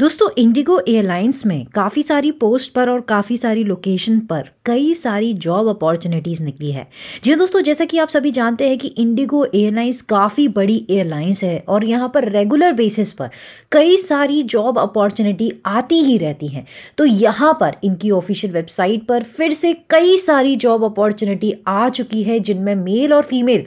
दोस्तों Indigo airlines में काफ़ी सारी पोस्ट पर और काफ़ी सारी लोकेशन पर कई सारी जॉब अपॉर्चुनिटीज़ निकली है जी हाँ दोस्तों जैसा कि आप सभी जानते हैं कि इंडिगो एयरलाइंस काफ़ी बड़ी एयरलाइंस है और यहाँ पर रेगुलर बेसिस पर कई सारी जॉब अपॉर्चुनिटी आती ही रहती हैं तो यहाँ पर इनकी ऑफिशियल वेबसाइट पर फिर से कई सारी जॉब अपॉर्चुनिटी आ चुकी है जिनमें मेल और फीमेल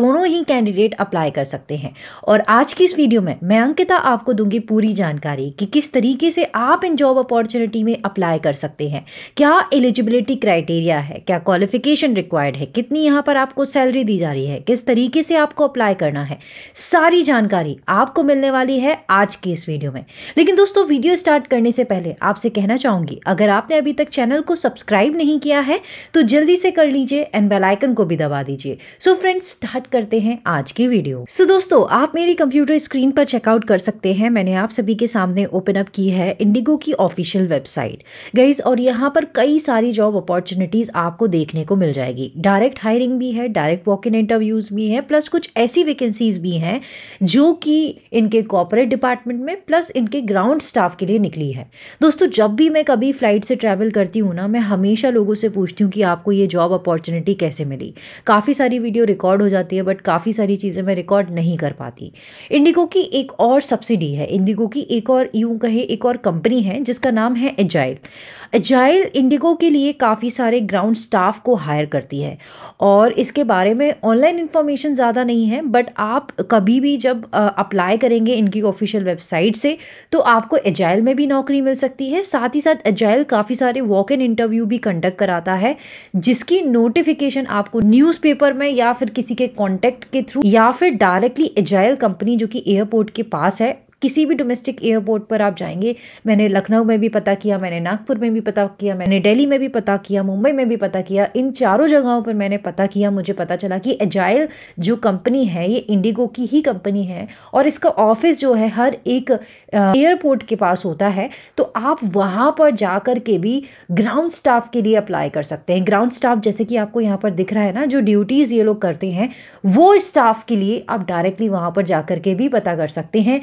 दोनों ही कैंडिडेट अप्लाई कर सकते हैं और आज की इस वीडियो में मैं अंकिता आपको दूंगी पूरी जानकारी कि किस तरीके से आप इन जॉब अपॉर्चुनिटी में अप्लाई कर सकते हैं क्या एलिजिबिलिटी क्राइटेरिया है क्या क्वालिफिकेशन रिक्वायर्ड है कितनी यहाँ पर आपको सैलरी दी जा रही है किस तरीके से आपको अप्लाई करना है सारी जानकारी आपको मिलने वाली है आज के इस वीडियो में लेकिन दोस्तों वीडियो स्टार्ट करने से पहले आपसे कहना चाहूँगी अगर आपने अभी तक चैनल को सब्सक्राइब नहीं किया है तो जल्दी से कर लीजिए एंड बेलाइकन को भी दबा दीजिए सो फ्रेंड्स स्टार्ट करते हैं आज की वीडियो सो so, दोस्तों आप मेरी कंप्यूटर स्क्रीन पर चेकआउट कर सकते हैं मैंने आप सभी के सामने ओपन अप की है इंडिगो की ऑफिशियल वेबसाइट गईज और यहाँ पर कई सारी जॉब अपॉर्चुनिटीज़ आपको देखने को मिल जाएगी डायरेक्ट हायरिंग भी है डायरेक्ट वॉक इन इंटरव्यूज़ भी हैं प्लस कुछ ऐसी वैकेंसीज भी हैं जो कि इनके कॉपोरेट डिपार्टमेंट में प्लस इनके ग्राउंड स्टाफ के लिए निकली है दोस्तों जब भी मैं कभी फ़्लाइट से ट्रैवल करती हूँ ना मैं हमेशा लोगों से पूछती हूँ कि आपको ये जॉब अपॉर्चुनिटी कैसे मिली काफ़ी सारी वीडियो रिकॉर्ड हो जाती है बट काफ़ी सारी चीज़ें मैं रिकॉर्ड नहीं कर पाती इंडिगो की एक और सब्सिडी है इंडिगो की एक और यू यूं कहे एक और कंपनी है जिसका नाम है एजाइल एजाइल इंडिगो के लिए काफ़ी सारे ग्राउंड स्टाफ को हायर करती है और इसके बारे में ऑनलाइन इन्फॉर्मेशन ज़्यादा नहीं है बट आप कभी भी जब अप्लाई करेंगे इनकी ऑफिशियल वेबसाइट से तो आपको एजाइल में भी नौकरी मिल सकती है साथ ही साथ एजाइल काफ़ी सारे वॉक इन इंटरव्यू भी कंडक्ट कराता है जिसकी नोटिफिकेशन आपको न्यूज़पेपर में या फिर किसी के कॉन्टैक्ट के थ्रू या फिर डायरेक्टली एजाइल कंपनी जो कि एयरपोर्ट के पास है किसी भी डोमेस्टिक एयरपोर्ट पर आप जाएंगे मैंने लखनऊ में भी पता किया मैंने नागपुर में भी पता किया मैंने दिल्ली में भी पता किया मुंबई में भी पता किया इन चारों जगहों पर मैंने पता किया मुझे पता चला कि एजाइल जो कंपनी है ये इंडिगो की ही कंपनी है और इसका ऑफिस जो है हर एक एयरपोर्ट के पास होता है तो आप वहाँ पर जा कर के भी ग्राउंड स्टाफ के लिए अप्लाई कर सकते हैं ग्राउंड स्टाफ जैसे कि आपको यहाँ पर दिख रहा है ना जो ड्यूटीज़ ये लोग करते हैं वो स्टाफ के लिए आप डायरेक्टली वहाँ पर जा कर के भी पता कर सकते हैं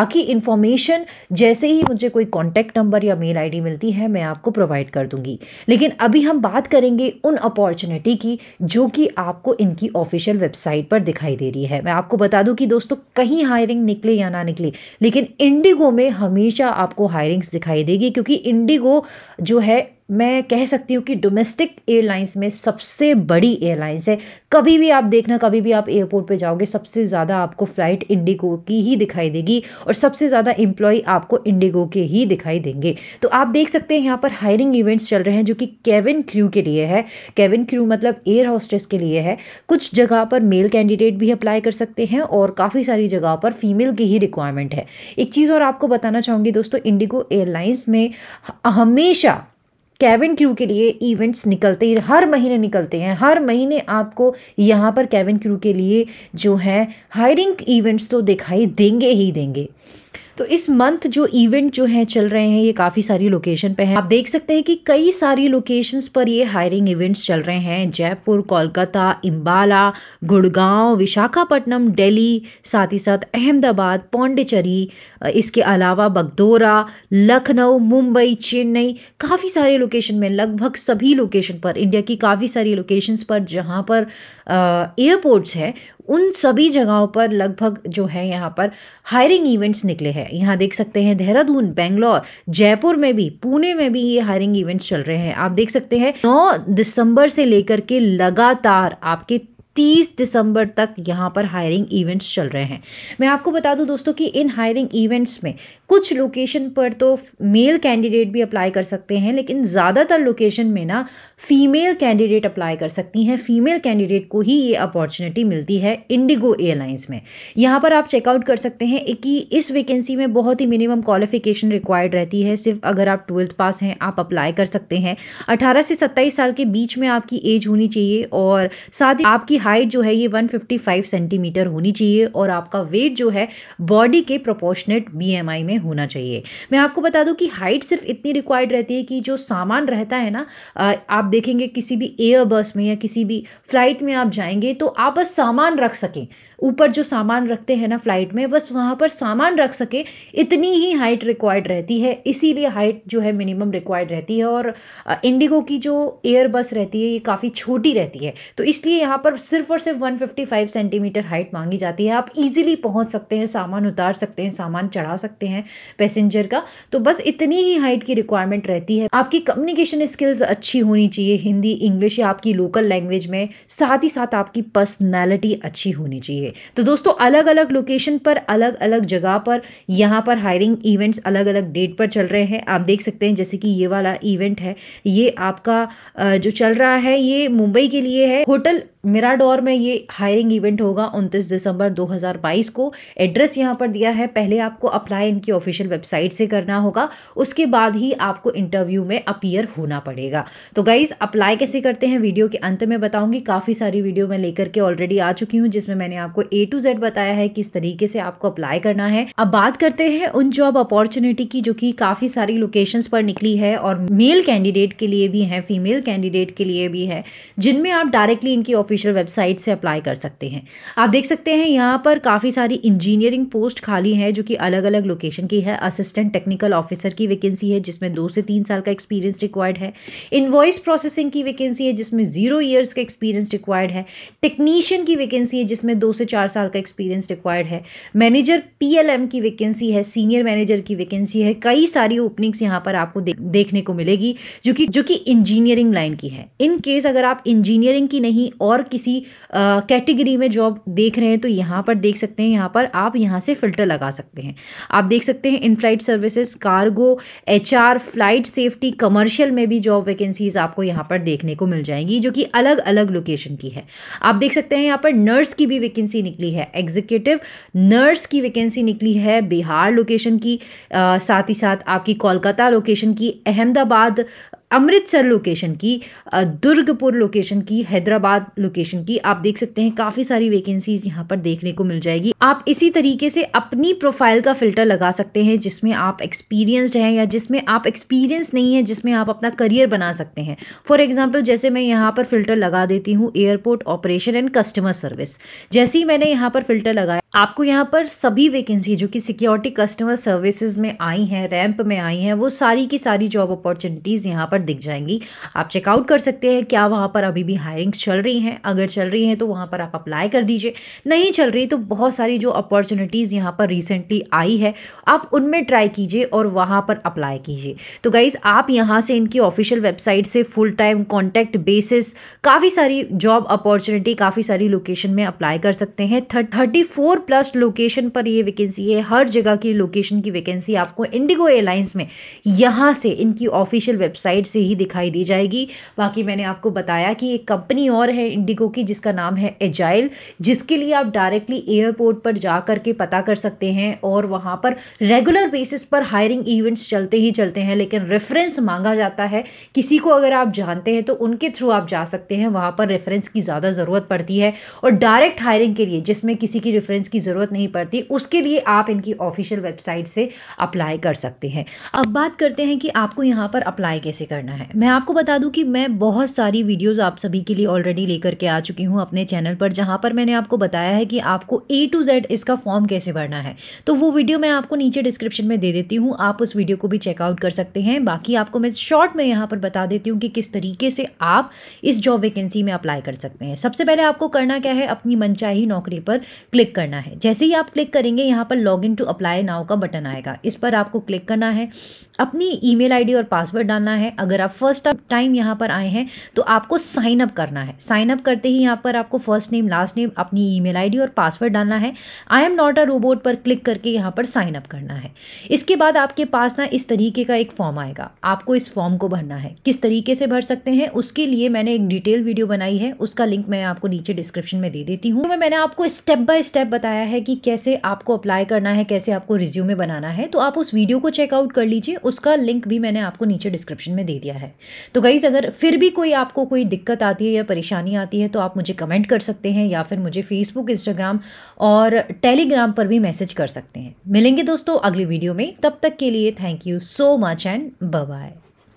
बाकी इन्फॉर्मेशन जैसे ही मुझे कोई कॉन्टैक्ट नंबर या मेल आईडी मिलती है मैं आपको प्रोवाइड कर दूंगी लेकिन अभी हम बात करेंगे उन अपॉर्चुनिटी की जो कि आपको इनकी ऑफिशियल वेबसाइट पर दिखाई दे रही है मैं आपको बता दूं कि दोस्तों कहीं हायरिंग निकले या ना निकले लेकिन इंडिगो में हमेशा आपको हायरिंग्स दिखाई देगी क्योंकि इंडिगो जो है मैं कह सकती हूँ कि डोमेस्टिक एयरलाइंस में सबसे बड़ी एयरलाइंस है कभी भी आप देखना कभी भी आप एयरपोर्ट पे जाओगे सबसे ज़्यादा आपको फ़्लाइट इंडिगो की ही दिखाई देगी और सबसे ज़्यादा एम्प्लॉई आपको इंडिगो के ही दिखाई देंगे तो आप देख सकते हैं यहाँ पर हायरिंग इवेंट्स चल रहे हैं जो कि केविन क्रू के लिए है केविन क्रू मतलब एयर हॉस्टेस के लिए है कुछ जगह पर मेल कैंडिडेट भी अप्लाई कर सकते हैं और काफ़ी सारी जगह पर फीमेल की ही रिक्वायरमेंट है एक चीज़ और आपको बताना चाहूँगी दोस्तों इंडिगो एयरलाइंस में हमेशा कैबिन क्रू के लिए इवेंट्स निकलते ही हर महीने निकलते हैं हर महीने आपको यहाँ पर कैबिन क्रू के लिए जो है हायरिंग इवेंट्स तो दिखाई देंगे ही देंगे तो इस मंथ जो इवेंट जो है चल रहे हैं ये काफ़ी सारी लोकेशन पे हैं आप देख सकते हैं कि कई सारी लोकेशंस पर ये हायरिंग इवेंट्स चल रहे हैं जयपुर कोलकाता इम्बाला गुड़गांव विशाखापट्टनम दिल्ली साथ ही साथ अहमदाबाद पौंडेचेरी इसके अलावा बगदोरा लखनऊ मुंबई चेन्नई काफ़ी सारे लोकेशन में लगभग सभी लोकेशन पर इंडिया की काफ़ी सारी लोकेशंस पर जहाँ पर एयरपोर्ट्स हैं उन सभी जगहों पर लगभग जो है यहाँ पर हायरिंग इवेंट्स निकले हैं यहाँ देख सकते हैं देहरादून बेंगलोर जयपुर में भी पुणे में भी ये हायरिंग इवेंट्स चल रहे हैं आप देख सकते हैं नौ दिसंबर से लेकर के लगातार आपके तीस दिसंबर तक यहाँ पर हायरिंग इवेंट्स चल रहे हैं मैं आपको बता दूं दोस्तों कि इन हायरिंग इवेंट्स में कुछ लोकेशन पर तो मेल कैंडिडेट भी अप्लाई कर सकते हैं लेकिन ज़्यादातर लोकेशन में ना फीमेल कैंडिडेट अप्लाई कर सकती हैं फीमेल कैंडिडेट को ही ये अपॉर्चुनिटी मिलती है इंडिगो एयरलाइंस में यहाँ पर आप चेकआउट कर सकते हैं कि इस वैकेंसी में बहुत ही मिनिमम क्वालिफिकेशन रिक्वायर्ड रहती है सिर्फ अगर आप ट्वेल्थ पास हैं आप अप्लाई कर सकते हैं अठारह से सत्ताईस साल के बीच में आपकी एज होनी चाहिए और साथ ही आपकी हाइट जो है ये 155 सेंटीमीटर होनी चाहिए और आपका वेट जो है बॉडी के प्रोपोर्शनेट बीएमआई में होना चाहिए मैं आपको बता दूं कि हाइट सिर्फ इतनी रिक्वायर्ड रहती है कि जो सामान रहता है ना आप देखेंगे किसी भी एयर बस में या किसी भी फ्लाइट में आप जाएंगे तो आप बस सामान रख सकें ऊपर जो सामान रखते हैं ना फ्लाइट में बस वहाँ पर सामान रख सकें इतनी ही हाइट रिक्वायर्ड रहती है इसीलिए हाइट जो है मिनिमम रिक्वायर्ड रहती है और इंडिगो की जो एयर बस रहती है ये काफ़ी छोटी रहती है तो इसलिए यहाँ पर सिर्फ और सिर्फ 155 सेंटीमीटर हाइट मांगी जाती है आप इजीली पहुंच सकते हैं सामान उतार सकते हैं सामान चढ़ा सकते हैं पैसेंजर का तो बस इतनी ही हाइट की रिक्वायरमेंट रहती है आपकी कम्युनिकेशन स्किल्स अच्छी होनी चाहिए हिंदी इंग्लिश या आपकी लोकल लैंग्वेज में साथ ही साथ आपकी पर्सनैलिटी अच्छी होनी चाहिए तो दोस्तों अलग अलग लोकेशन पर अलग अलग जगह पर यहाँ पर हायरिंग इवेंट्स अलग अलग डेट पर चल रहे हैं आप देख सकते हैं जैसे कि ये वाला इवेंट है ये आपका जो चल रहा है ये मुंबई के लिए है होटल मिराड डोर में ये हायरिंग इवेंट होगा 29 दिसंबर 2022 को एड्रेस यहाँ पर दिया है पहले आपको अप्लाई इनकी ऑफिशियल वेबसाइट से करना होगा उसके बाद ही आपको इंटरव्यू में अपियर होना पड़ेगा तो गाइज अप्लाई कैसे करते हैं वीडियो के अंत में बताऊंगी काफ़ी सारी वीडियो मैं लेकर के ऑलरेडी आ चुकी हूँ जिसमें मैंने आपको ए टू जेड बताया है किस तरीके से आपको अप्लाई करना है अब बात करते हैं उन जॉब अपॉर्चुनिटी की जो कि काफ़ी सारी लोकेशंस पर निकली है और मेल कैंडिडेट के लिए भी है फीमेल कैंडिडेट के लिए भी है जिनमें आप डायरेक्टली इनकी ऑफिशियल वेबसाइट वेबसाइट से अप्लाई कर सकते हैं आप देख सकते हैं यहाँ पर काफ़ी सारी इंजीनियरिंग पोस्ट खाली हैं जो कि अलग अलग लोकेशन की है असिस्टेंट टेक्निकल ऑफिसर की वैकेंसी है जिसमें दो से तीन साल का एक्सपीरियंस रिक्वायर्ड है इन्वॉइस प्रोसेसिंग की वैकेंसी है जिसमें ज़ीरो ईयर्स का एक्सपीरियंस रिक्वायर्ड है टेक्नीशियन की वैकेंसी है जिसमें दो से चार साल का एक्सपीरियंस रिक्वायर्ड है मैनेजर पी की वैकेंसी है सीनियर मैनेजर की वैकेंसी है कई सारी ओपनिंग्स यहाँ पर आपको देखने को मिलेगी जो कि जो कि इंजीनियरिंग लाइन की है इन केस अगर आप इंजीनियरिंग की नहीं और किसी कैटेगरी में जॉब देख रहे हैं तो यहाँ पर देख सकते हैं यहाँ पर आप यहाँ से फ़िल्टर लगा सकते हैं आप देख सकते हैं in flight services cargo H flight safety commercial में भी जॉब वैकेंसीज आपको यहाँ पर देखने को मिल जाएंगी जो कि अलग अलग लोकेशन की है आप देख सकते हैं यहाँ पर नर्स की भी वैकेंसी निकली है एग्जीक्यूटिव नर्स की वैकेंसी निकली है बिहार लोकेशन की साथ ही साथ आपकी कोलकाता लोकेशन की अहमदाबाद अमृतसर लोकेशन की दुर्गपुर लोकेशन की हैदराबाद लोकेशन की आप देख सकते हैं काफ़ी सारी वैकेंसीज यहाँ पर देखने को मिल जाएगी आप इसी तरीके से अपनी प्रोफाइल का फिल्टर लगा सकते हैं जिसमें आप एक्सपीरियंस्ड हैं या जिसमें आप एक्सपीरियंस नहीं है जिसमें आप अपना करियर बना सकते हैं फॉर एग्जाम्पल जैसे मैं यहाँ पर फिल्टर लगा देती हूँ airport operation and customer service जैसे ही मैंने यहाँ पर फिल्टर लगाया आपको यहाँ पर सभी वैकेंसी जो कि सिक्योरिटी कस्टमर सर्विसेज में आई हैं रैंप में आई हैं वो सारी की सारी जॉब अपॉर्चुनिटीज़ यहाँ पर पर दिख जाएंगी आप चेकआउट कर सकते हैं क्या वहाँ पर अभी भी हायरिंग्स चल रही हैं अगर चल रही हैं तो वहाँ पर आप अप्लाई कर दीजिए नहीं चल रही तो बहुत सारी जो अपॉर्चुनिटीज़ यहाँ पर रिसेंटली आई है आप उनमें ट्राई कीजिए और वहाँ पर अप्लाई कीजिए तो गाइज़ आप यहाँ से इनकी ऑफिशियल वेबसाइट से फुल टाइम कॉन्टैक्ट बेसिस काफ़ी सारी जॉब अपॉर्चुनिटी काफ़ी सारी लोकेशन में अप्लाई कर सकते हैं थर्टी फोर प्लस लोकेशन पर ये वैकेंसी है हर जगह की लोकेशन की वैकेंसी आपको इंडिगो एयरलाइंस में यहाँ से इनकी ऑफिशियल वेबसाइट से ही दिखाई दी जाएगी बाकी मैंने आपको बताया कि एक कंपनी और है इंडिगो की जिसका नाम है एजाइल जिसके लिए आप डायरेक्टली एयरपोर्ट पर जा कर के पता कर सकते हैं और वहाँ पर रेगुलर बेसिस पर हायरिंग इवेंट्स चलते ही चलते हैं लेकिन रेफरेंस मांगा जाता है किसी को अगर आप जानते हैं तो उनके थ्रू आप जा सकते हैं वहाँ पर रेफरेंस की ज़्यादा ज़रूरत पड़ती है और डायरेक्ट हायरिंग के लिए जिसमें किसी की रेफरेंस की ज़रूरत नहीं पड़ती उसके लिए आप इनकी ऑफिशियल वेबसाइट से अप्लाई कर सकते हैं अब बात करते हैं कि आपको यहाँ पर अप्लाई कैसे करना करना है मैं आपको बता दूं कि मैं बहुत सारी वीडियोस आप सभी के लिए ऑलरेडी लेकर के आ चुकी हूं अपने चैनल पर जहां पर मैंने आपको बताया है कि आपको ए टू जेड इसका फॉर्म कैसे भरना है तो वो वीडियो मैं आपको नीचे डिस्क्रिप्शन में दे देती हूँ आप उस वीडियो को भी चेकआउट कर सकते हैं बाकी आपको मैं शॉर्ट में यहाँ पर बता देती हूँ कि किस तरीके से आप इस जॉब वैकेंसी में अप्लाई कर सकते हैं सबसे पहले आपको करना क्या है अपनी मनचाही नौकरी पर क्लिक करना है जैसे ही आप क्लिक करेंगे यहाँ पर log in to apply now का बटन आएगा इस पर आपको क्लिक करना है अपनी ईमेल आईडी और पासवर्ड डालना है अगर आप फर्स्ट टाइम यहाँ पर आए हैं तो आपको साइन अप करना है साइन अप करते ही यहाँ पर आपको फर्स्ट नेम लास्ट नेम अपनी ई मेल और पासवर्ड डालना है I am not a robot पर क्लिक करके यहाँ पर साइन अप करना है इसके बाद आपके पास ना इस तरीके का एक फॉर्म आएगा आपको इस फॉर्म को भरना है किस तरीके से भर सकते हैं उसके लिए मैंने एक डिटेल वीडियो बनाई है उसका लिंक मैं आपको नीचे डिस्क्रिप्शन में दे देती हूँ तो मैं मैंने आपको स्टेप बाय स्टेप बताया है कि कैसे आपको अप्लाई करना है कैसे आपको रिज्यूमे बनाना है तो आप उस वीडियो को चेकआउट कर लीजिए उसका लिंक भी मैंने आपको नीचे डिस्क्रिप्शन में दे दिया है तो गईज़ अगर फिर भी कोई आपको कोई दिक्कत आती है या परेशानी आती है तो आप मुझे कमेंट कर सकते हैं या फिर मुझे फेसबुक इंस्टाग्राम और टेलीग्राम पर भी मैसेज कर सकते हैं मिलेंगे दोस्तों अगली वीडियो में तब तक के लिए thank you so much and bye